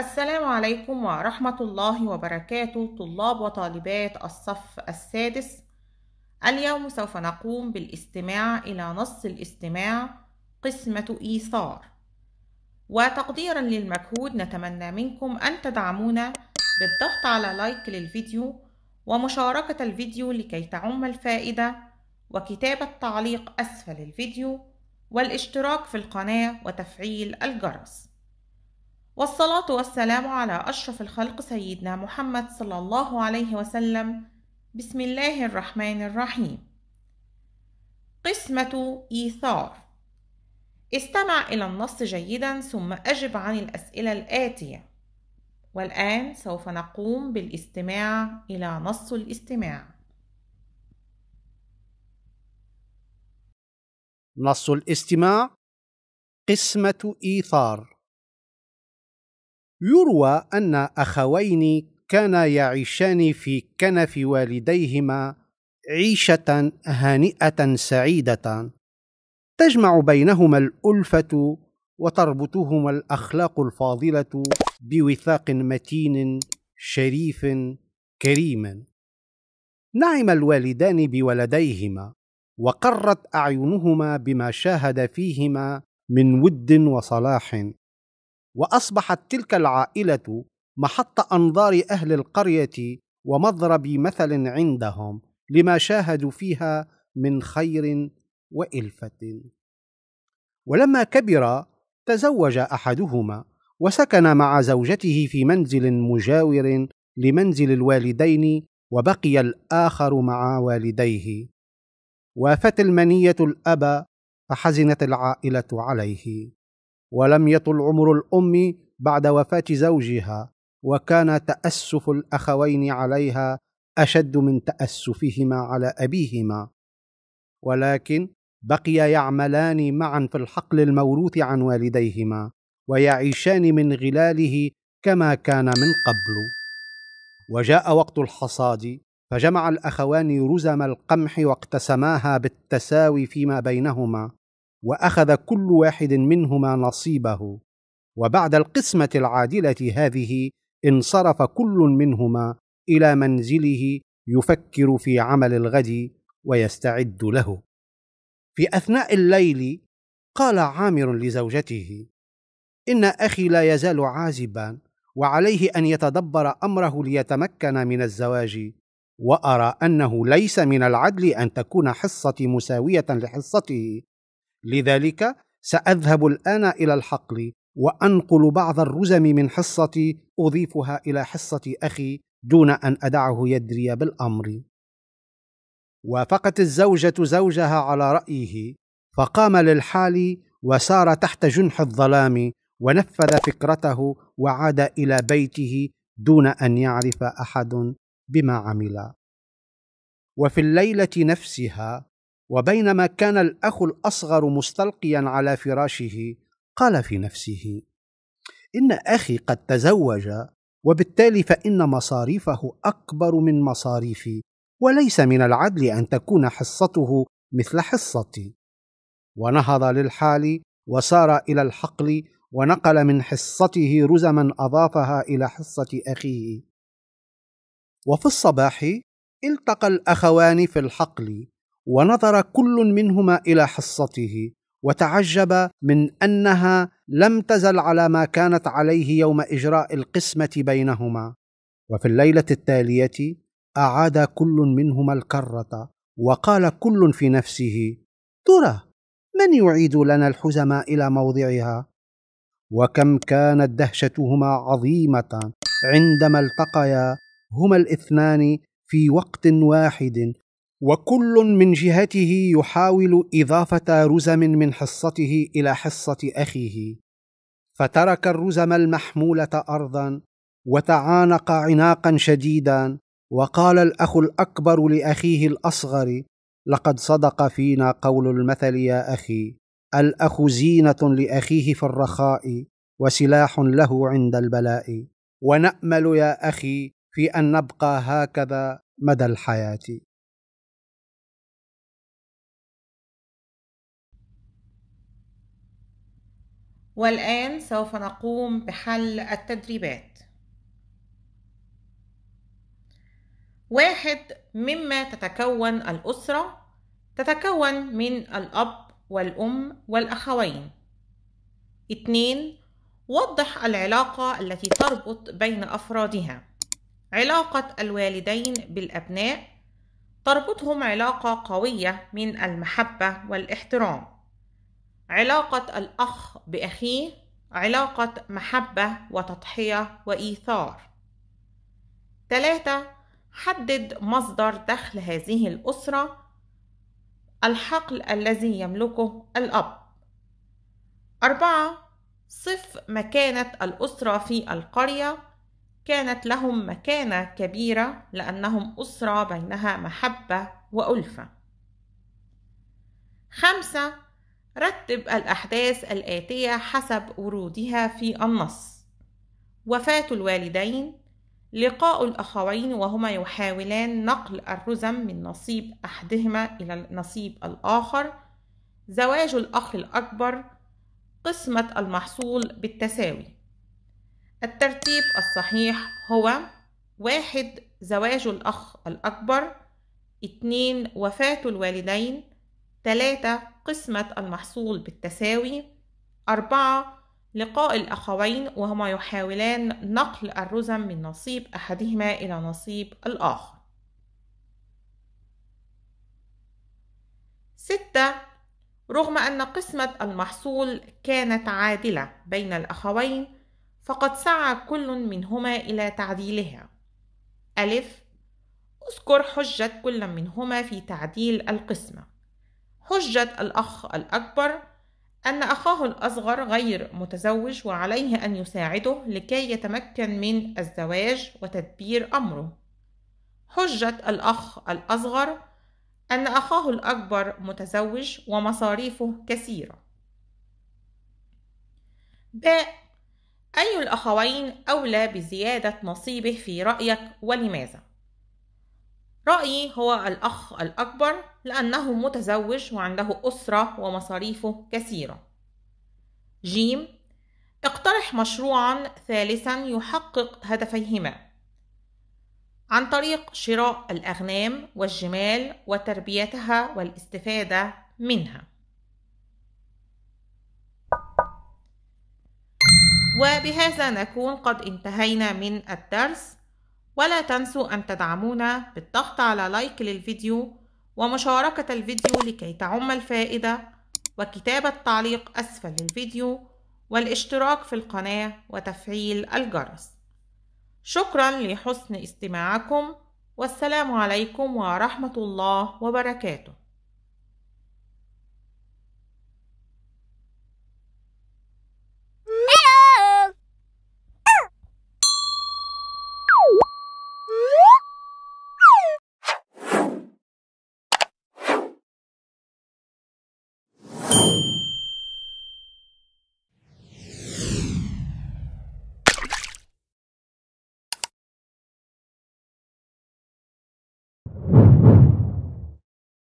السلام عليكم ورحمة الله وبركاته طلاب وطالبات الصف السادس اليوم سوف نقوم بالاستماع إلى نص الاستماع قسمة إيثار وتقديرا للمجهود نتمنى منكم أن تدعمونا بالضغط على لايك للفيديو ومشاركة الفيديو لكي تعم الفائدة وكتابة تعليق أسفل الفيديو والاشتراك في القناة وتفعيل الجرس والصلاة والسلام على أشرف الخلق سيدنا محمد صلى الله عليه وسلم بسم الله الرحمن الرحيم قسمة إيثار استمع إلى النص جيدا ثم أجب عن الأسئلة الآتية والآن سوف نقوم بالاستماع إلى نص الاستماع نص الاستماع قسمة إيثار يروى أن أخوين كانا يعيشان في كنف والديهما عيشة هانئة سعيدة تجمع بينهما الألفة وتربطهما الأخلاق الفاضلة بوثاق متين شريف كريم نعم الوالدان بولديهما وقرت أعينهما بما شاهد فيهما من ود وصلاح واصبحت تلك العائله محط انظار اهل القريه ومضرب مثل عندهم لما شاهدوا فيها من خير والفه ولما كبر تزوج احدهما وسكن مع زوجته في منزل مجاور لمنزل الوالدين وبقي الاخر مع والديه وافت المنيه الاب فحزنت العائله عليه ولم يطل عمر الام بعد وفاه زوجها وكان تاسف الاخوين عليها اشد من تاسفهما على ابيهما ولكن بقي يعملان معا في الحقل الموروث عن والديهما ويعيشان من غلاله كما كان من قبل وجاء وقت الحصاد فجمع الاخوان رزم القمح واقتسماها بالتساوي فيما بينهما واخذ كل واحد منهما نصيبه وبعد القسمه العادله هذه انصرف كل منهما الى منزله يفكر في عمل الغد ويستعد له في اثناء الليل قال عامر لزوجته ان اخي لا يزال عازبا وعليه ان يتدبر امره ليتمكن من الزواج وارى انه ليس من العدل ان تكون حصتي مساويه لحصته لذلك سأذهب الآن إلى الحقل وأنقل بعض الرزم من حصتي أضيفها إلى حصة أخي دون أن أدعه يدري بالأمر. وافقت الزوجة زوجها على رأيه، فقام للحال وسار تحت جنح الظلام ونفذ فكرته وعاد إلى بيته دون أن يعرف أحد بما عمل. وفي الليلة نفسها وبينما كان الاخ الاصغر مستلقيا على فراشه قال في نفسه ان اخي قد تزوج وبالتالي فان مصاريفه اكبر من مصاريفي وليس من العدل ان تكون حصته مثل حصتي ونهض للحال وسار الى الحقل ونقل من حصته رزما اضافها الى حصه اخيه وفي الصباح التقى الاخوان في الحقل ونظر كل منهما الى حصته وتعجب من انها لم تزل على ما كانت عليه يوم اجراء القسمه بينهما وفي الليله التاليه اعاد كل منهما الكره وقال كل في نفسه ترى من يعيد لنا الحزم الى موضعها وكم كانت دهشتهما عظيمه عندما التقيا هما الاثنان في وقت واحد وكل من جهته يحاول اضافه رزم من حصته الى حصه اخيه فترك الرزم المحموله ارضا وتعانق عناقا شديدا وقال الاخ الاكبر لاخيه الاصغر لقد صدق فينا قول المثل يا اخي الاخ زينه لاخيه في الرخاء وسلاح له عند البلاء ونامل يا اخي في ان نبقى هكذا مدى الحياه والآن سوف نقوم بحل التدريبات واحد مما تتكون الأسرة تتكون من الأب والأم والأخوين اتنين وضح العلاقة التي تربط بين أفرادها علاقة الوالدين بالأبناء تربطهم علاقة قوية من المحبة والاحترام علاقة الأخ بأخيه علاقة محبة وتضحية وإيثار ثلاثة حدد مصدر دخل هذه الأسرة الحقل الذي يملكه الأب أربعة صف مكانة الأسرة في القرية كانت لهم مكانة كبيرة لأنهم أسرة بينها محبة وألفة خمسة رتب الأحداث الآتية حسب ورودها في النص وفاة الوالدين لقاء الأخوين وهما يحاولان نقل الرزم من نصيب أحدهما إلى نصيب الآخر زواج الأخ الأكبر قسمة المحصول بالتساوي الترتيب الصحيح هو واحد زواج الأخ الأكبر اتنين وفاة الوالدين تلاتة قسمة المحصول بالتساوي أربعة لقاء الأخوين وهما يحاولان نقل الرزم من نصيب أحدهما إلى نصيب الآخر ستة رغم أن قسمة المحصول كانت عادلة بين الأخوين فقد سعى كل منهما إلى تعديلها ألف اذكر حجة كل منهما في تعديل القسمة حجة الأخ الأكبر أن أخاه الأصغر غير متزوج وعليه أن يساعده لكي يتمكن من الزواج وتدبير أمره. حجة الأخ الأصغر أن أخاه الأكبر متزوج ومصاريفه كثيرة. ب أي الأخوين أولى بزيادة نصيبه في رأيك ولماذا؟ رأيي هو الأخ الأكبر لأنه متزوج وعنده أسرة ومصاريفه كثيرة. جيم اقترح مشروعا ثالثا يحقق هدفيهما عن طريق شراء الأغنام والجمال وتربيتها والاستفادة منها. وبهذا نكون قد انتهينا من الدرس ولا تنسوا أن تدعمونا بالضغط على لايك للفيديو ومشاركة الفيديو لكي تعم الفائدة وكتابة تعليق أسفل الفيديو والاشتراك في القناة وتفعيل الجرس شكرا لحسن استماعكم والسلام عليكم ورحمة الله وبركاته